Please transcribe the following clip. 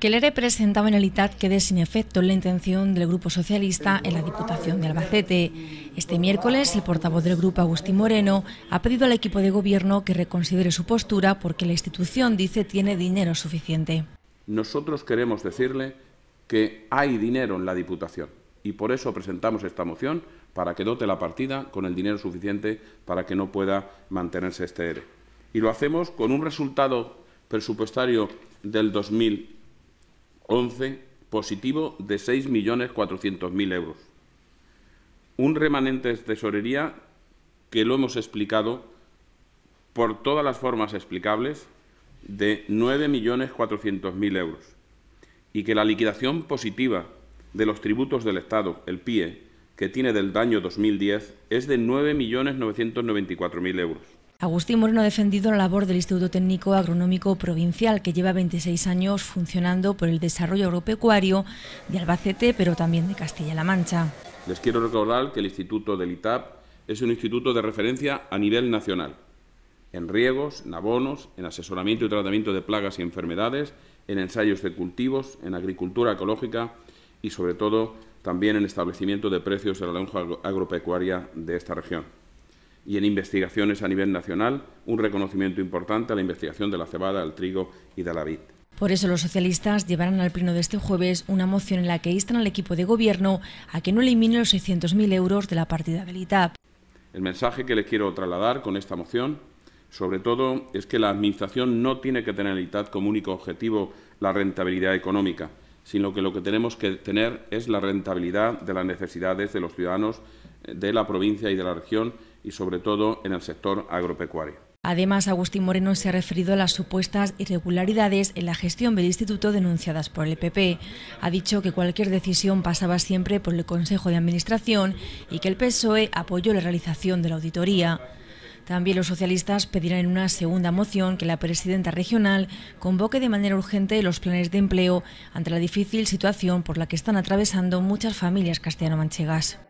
Que ERE presentaba en el ITAT quede sin efecto la intención del Grupo Socialista en la Diputación de Albacete. Este miércoles, el portavoz del Grupo, Agustín Moreno, ha pedido al equipo de gobierno que reconsidere su postura porque la institución dice tiene dinero suficiente. Nosotros queremos decirle que hay dinero en la Diputación y por eso presentamos esta moción para que dote la partida con el dinero suficiente para que no pueda mantenerse este ERE. Y lo hacemos con un resultado presupuestario del 2000 11 positivo de 6.400.000 euros. Un remanente de tesorería que lo hemos explicado por todas las formas explicables de 9.400.000 euros y que la liquidación positiva de los tributos del Estado, el PIE, que tiene del daño 2010, es de 9.994.000 euros. Agustín Moreno ha defendido la labor del Instituto Técnico Agronómico Provincial, que lleva 26 años funcionando por el desarrollo agropecuario de Albacete, pero también de Castilla-La Mancha. Les quiero recordar que el Instituto del ITAP es un instituto de referencia a nivel nacional, en riegos, en abonos, en asesoramiento y tratamiento de plagas y enfermedades, en ensayos de cultivos, en agricultura ecológica y, sobre todo, también en establecimiento de precios de la lonja agropecuaria de esta región y en investigaciones a nivel nacional un reconocimiento importante a la investigación de la cebada, el trigo y de la vid. Por eso los socialistas llevarán al pleno de este jueves una moción en la que instan al equipo de gobierno a que no elimine los 600.000 euros de la partida del ITAP. El mensaje que les quiero trasladar con esta moción, sobre todo, es que la Administración no tiene que tener el ITAP como único objetivo la rentabilidad económica, sino que lo que tenemos que tener es la rentabilidad de las necesidades de los ciudadanos eh, de la provincia y de la región y sobre todo en el sector agropecuario. Además, Agustín Moreno se ha referido a las supuestas irregularidades en la gestión del instituto denunciadas por el PP. Ha dicho que cualquier decisión pasaba siempre por el Consejo de Administración y que el PSOE apoyó la realización de la auditoría. También los socialistas pedirán en una segunda moción que la presidenta regional convoque de manera urgente los planes de empleo ante la difícil situación por la que están atravesando muchas familias castellano-manchegas.